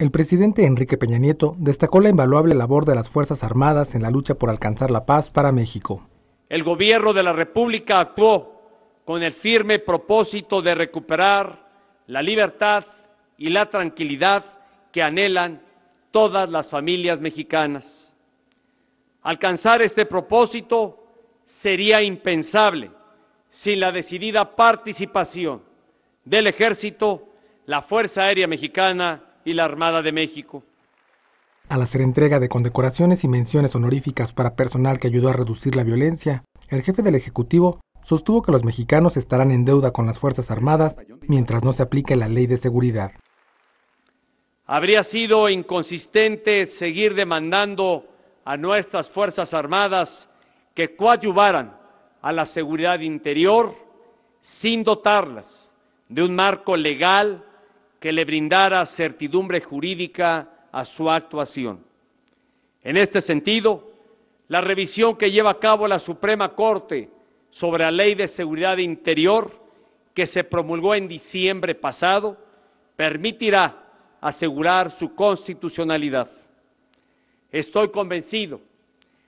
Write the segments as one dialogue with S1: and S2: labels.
S1: El presidente Enrique Peña Nieto destacó la invaluable labor de las Fuerzas Armadas en la lucha por alcanzar la paz para México.
S2: El gobierno de la República actuó con el firme propósito de recuperar la libertad y la tranquilidad que anhelan todas las familias mexicanas. Alcanzar este propósito sería impensable sin la decidida participación del Ejército, la Fuerza Aérea Mexicana, la Armada de México.
S1: Al hacer entrega de condecoraciones y menciones honoríficas para personal que ayudó a reducir la violencia, el jefe del Ejecutivo sostuvo que los mexicanos estarán en deuda con las Fuerzas Armadas mientras no se aplique la ley de seguridad.
S2: Habría sido inconsistente seguir demandando a nuestras Fuerzas Armadas que coadyuvaran a la seguridad interior sin dotarlas de un marco legal que le brindara certidumbre jurídica a su actuación. En este sentido, la revisión que lleva a cabo la Suprema Corte sobre la Ley de Seguridad Interior, que se promulgó en diciembre pasado, permitirá asegurar su constitucionalidad. Estoy convencido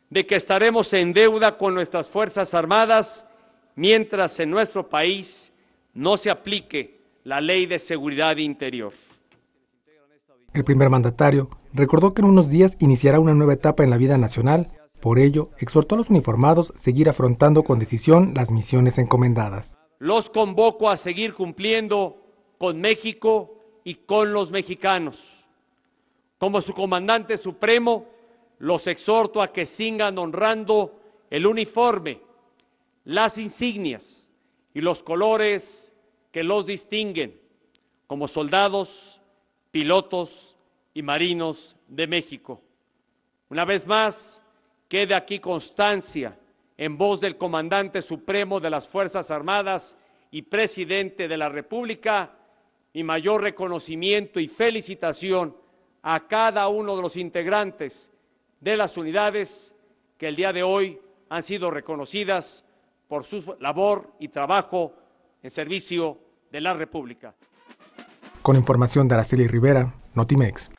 S2: de que estaremos en deuda con nuestras Fuerzas Armadas mientras en nuestro país no se aplique la Ley de Seguridad Interior.
S1: El primer mandatario recordó que en unos días iniciará una nueva etapa en la vida nacional, por ello exhortó a los uniformados a seguir afrontando con decisión las misiones encomendadas.
S2: Los convoco a seguir cumpliendo con México y con los mexicanos. Como su comandante supremo, los exhorto a que sigan honrando el uniforme, las insignias y los colores que los distinguen como soldados, pilotos y marinos de México. Una vez más, quede aquí constancia en voz del Comandante Supremo de las Fuerzas Armadas y Presidente de la República, mi mayor reconocimiento y felicitación a cada uno de los integrantes de las unidades que el día de hoy han sido reconocidas por su labor y trabajo en servicio de la República.
S1: Con información de Araceli Rivera, Notimex.